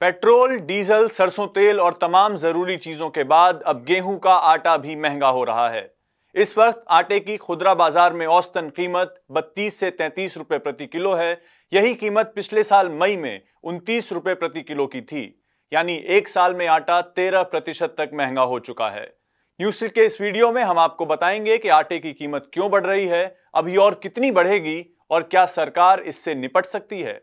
petrol diesel सरसों तेल और तमाम ज़रूरी चीज़ों के बाद अब गेहूं का आटा भी महंगा हो रहा है इस वक्त आटे की खुदरा बाजार में औसतन कीमत 32 से 33 रुपए प्रति किलो है यही कीमत पिछले साल मई में उनतीस रुपए प्रति किलो की थी यानी एक साल में आटा 13 प्रतिशत तक महंगा हो चुका है न्यूज के इस वीडियो में हम आपको बताएंगे कि आटे की कीमत क्यों बढ़ रही है अभी और कितनी बढ़ेगी और क्या सरकार इससे निपट सकती है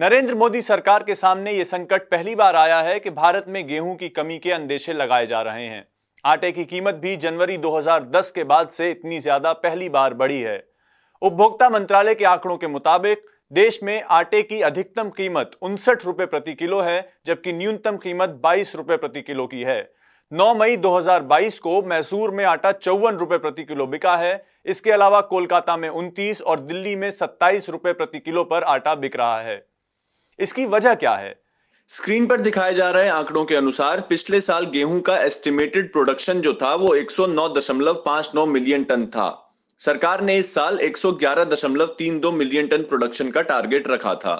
नरेंद्र मोदी सरकार के सामने ये संकट पहली बार आया है कि भारत में गेहूं की कमी के अंदेशे लगाए जा रहे हैं आटे की कीमत भी जनवरी 2010 के बाद से इतनी ज्यादा पहली बार बढ़ी है उपभोक्ता मंत्रालय के आंकड़ों के मुताबिक देश में आटे की अधिकतम कीमत उनसठ रुपए प्रति किलो है जबकि न्यूनतम कीमत बाईस रुपए प्रति किलो की है 9 मई 2022 को मैसूर में आटा चौवन रुपए प्रति किलो बिका है इसके अलावा कोलकाता में उनतीस और दिल्ली में सत्ताईस रुपए प्रति किलो पर आटा बिक रहा है इसकी वजह क्या है स्क्रीन पर दिखाए जा रहे आंकड़ों के अनुसार पिछले साल गेहूं का एस्टिमेटेड प्रोडक्शन जो था वो 109.59 मिलियन टन था सरकार ने इस साल 111.32 मिलियन टन प्रोडक्शन का टारगेट रखा था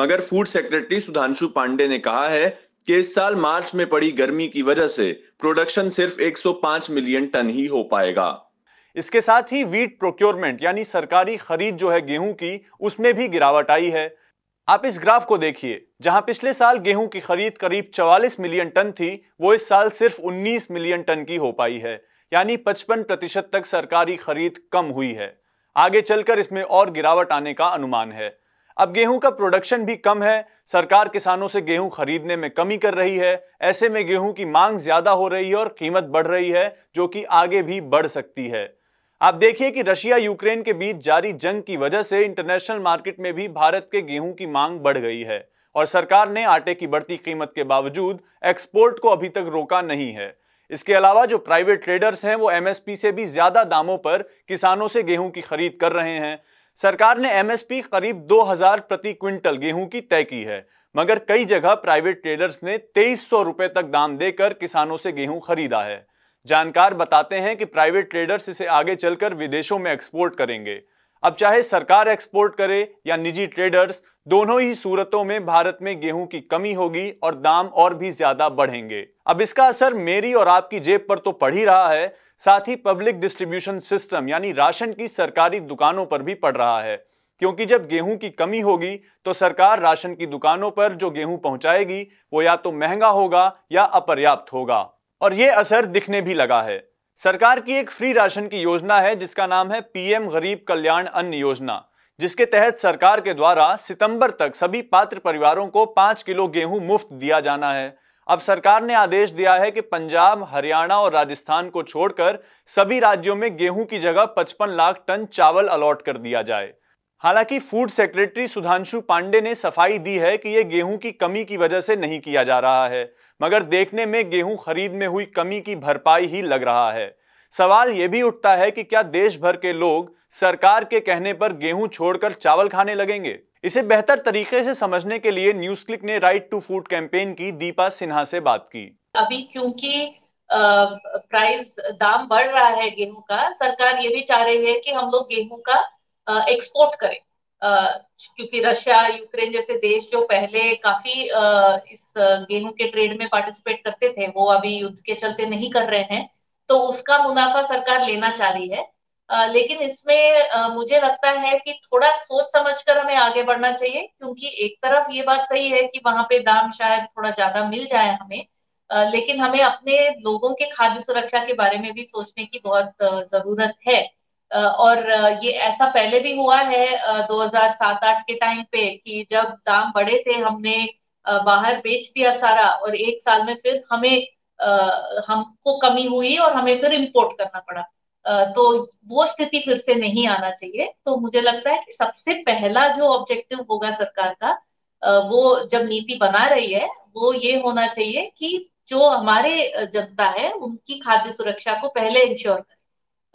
मगर फूड सेक्रेटरी सुधांशु पांडे ने कहा है कि इस साल मार्च में पड़ी गर्मी की वजह से प्रोडक्शन सिर्फ 105 मिलियन टन ही हो पाएगा इसके साथ ही वीट प्रोक्योरमेंट यानी सरकारी खरीद जो है गेहूं की उसमें भी गिरावट आई है आप इस ग्राफ को देखिए जहां पिछले साल गेहूं की खरीद करीब 44 मिलियन टन थी वो इस साल सिर्फ 19 मिलियन टन की हो पाई है यानी 55 प्रतिशत तक सरकारी खरीद कम हुई है आगे चलकर इसमें और गिरावट आने का अनुमान है अब गेहूं का प्रोडक्शन भी कम है सरकार किसानों से गेहूं खरीदने में कमी कर रही है ऐसे में गेहूं की मांग ज्यादा हो रही है और कीमत बढ़ रही है जो कि आगे भी बढ़ सकती है आप देखिए कि रशिया यूक्रेन के बीच जारी जंग की वजह से इंटरनेशनल मार्केट में भी भारत के गेहूं की मांग बढ़ गई है और सरकार ने आटे की बढ़ती कीमत के बावजूद एक्सपोर्ट को अभी तक रोका नहीं है इसके अलावा जो प्राइवेट ट्रेडर्स हैं वो एमएसपी से भी ज्यादा दामों पर किसानों से गेहूं की खरीद कर रहे हैं सरकार ने एमएसपी करीब 2000 प्रति क्विंटल गेहूं की तय की है मगर कई जगह प्राइवेट ट्रेडर्स ने तेईस सौ रुपए तक दाम देकर किसानों से गेहूं खरीदा है जानकार बताते हैं कि प्राइवेट ट्रेडर्स इसे आगे चलकर विदेशों में एक्सपोर्ट करेंगे अब चाहे सरकार एक्सपोर्ट करे या निजी ट्रेडर्स दोनों ही सूरतों में भारत में गेहूं की कमी होगी और दाम और भी ज्यादा बढ़ेंगे अब इसका असर मेरी और आपकी जेब पर तो पड़ ही रहा है साथ ही पब्लिक डिस्ट्रीब्यूशन सिस्टम यानी राशन की सरकारी दुकानों पर भी पड़ रहा है क्योंकि जब गेहूं की कमी होगी तो सरकार राशन की दुकानों पर जो गेहूं पहुंचाएगी वो या तो महंगा होगा या अपर्याप्त होगा और ये असर दिखने भी लगा है सरकार की एक फ्री राशन की योजना है जिसका नाम है पीएम गरीब कल्याण अन्न योजना जिसके तहत सरकार के द्वारा सितंबर तक सभी पात्र परिवारों को पांच किलो गेहूं मुफ्त दिया जाना है अब सरकार ने आदेश दिया है कि पंजाब हरियाणा और राजस्थान को छोड़कर सभी राज्यों में गेहूं की जगह 55 लाख टन चावल अलॉट कर दिया जाए हालांकि फूड सेक्रेटरी सुधांशु पांडे ने सफाई दी है कि यह गेहूं की कमी की वजह से नहीं किया जा रहा है मगर देखने में गेहूं खरीद में हुई कमी की भरपाई ही लग रहा है सवाल ये भी उठता है कि क्या देश भर के लोग सरकार के कहने पर गेहूं छोड़कर चावल खाने लगेंगे इसे बेहतर तरीके से समझने के लिए न्यूज क्लिक ने राइट टू फूड कैंपेन की दीपा सिन्हा से बात की अभी क्योंकि प्राइस दाम बढ़ रहा है गेहूं का सरकार ये भी चाह रही है कि हम लोग गेहूं का एक्सपोर्ट करें क्योंकि रशिया यूक्रेन जैसे देश जो पहले काफी इस गेहूं के ट्रेड में पार्टिसिपेट करते थे वो अभी युद्ध के चलते नहीं कर रहे हैं तो उसका मुनाफा सरकार लेना चाह रही है लेकिन इसमें मुझे लगता है कि थोड़ा सोच समझ कर हमें आगे बढ़ना चाहिए क्योंकि एक तरफ ये बात सही है कि वहां पे दाम शायद थोड़ा ज्यादा मिल जाए हमें लेकिन हमें अपने लोगों के खाद्य सुरक्षा के बारे में भी सोचने की बहुत जरूरत है और ये ऐसा पहले भी हुआ है 2007-8 के टाइम पे कि जब दाम बढ़े थे हमने बाहर बेच दिया सारा और एक साल में फिर हमें हमको कमी हुई और हमें फिर इम्पोर्ट करना पड़ा तो वो स्थिति फिर से नहीं आना चाहिए तो मुझे लगता है कि सबसे पहला जो ऑब्जेक्टिव होगा सरकार का वो जब नीति बना रही है वो ये होना चाहिए कि जो हमारे जनता है उनकी खाद्य सुरक्षा को पहले इंश्योर करें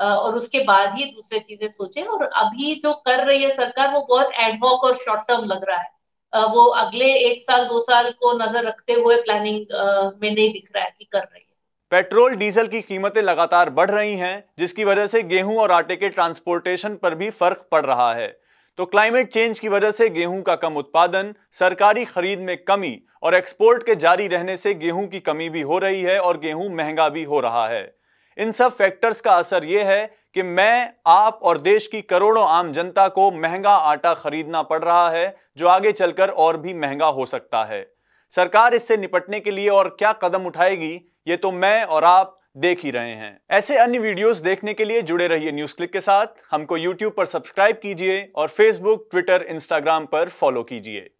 और उसके बाद ही दूसरे चीजें सोचे और अभी जो कर रही है सरकार वो बहुत एडवॉक और शॉर्ट टर्म लग रहा है वो अगले एक साल दो साल को नजर रखते हुए प्लानिंग में नहीं दिख रहा है कि कर रही है पेट्रोल डीजल की कीमतें लगातार बढ़ रही हैं जिसकी वजह से गेहूं और आटे के ट्रांसपोर्टेशन पर भी फर्क पड़ रहा है तो क्लाइमेट चेंज की वजह से गेहूं का कम उत्पादन सरकारी खरीद में कमी और एक्सपोर्ट के जारी रहने से गेहूं की कमी भी हो रही है और गेहूं महंगा भी हो रहा है इन सब फैक्टर्स का असर यह है कि मैं आप और देश की करोड़ों आम जनता को महंगा आटा खरीदना पड़ रहा है जो आगे चलकर और भी महंगा हो सकता है सरकार इससे निपटने के लिए और क्या कदम उठाएगी ये तो मैं और आप देख ही रहे हैं ऐसे अन्य वीडियोस देखने के लिए जुड़े रहिए न्यूज क्लिक के साथ हमको यूट्यूब पर सब्सक्राइब कीजिए और फेसबुक ट्विटर इंस्टाग्राम पर फॉलो कीजिए